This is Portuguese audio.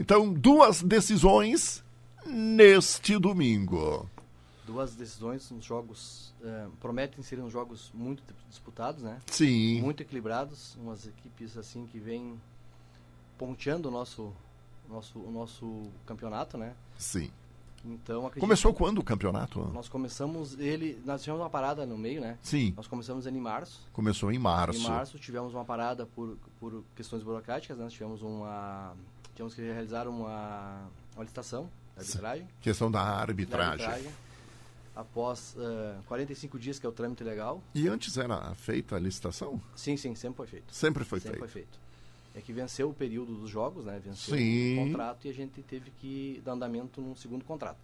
Então, duas decisões neste domingo. Duas decisões, uns jogos uh, prometem ser uns jogos muito disputados, né? Sim. Muito equilibrados, umas equipes assim que vêm ponteando o nosso nosso o nosso campeonato, né? Sim. Então, Começou quando o campeonato? Nós começamos ele. Nós tivemos uma parada no meio, né? Sim. Nós começamos ele em março. Começou em março. Em março tivemos uma parada por, por questões burocráticas, né? Nós tivemos uma temos que realizar uma, uma licitação da arbitragem. Questão da arbitragem. Da arbitragem após uh, eh, 45 dias, que é o trâmite legal. E antes era feita a licitação? Sim, sim, sempre foi feito. Sempre foi sempre feito. Foi feito. É que venceu o período dos jogos, né? Venceu sim. o contrato e a gente teve que dar andamento num segundo contrato.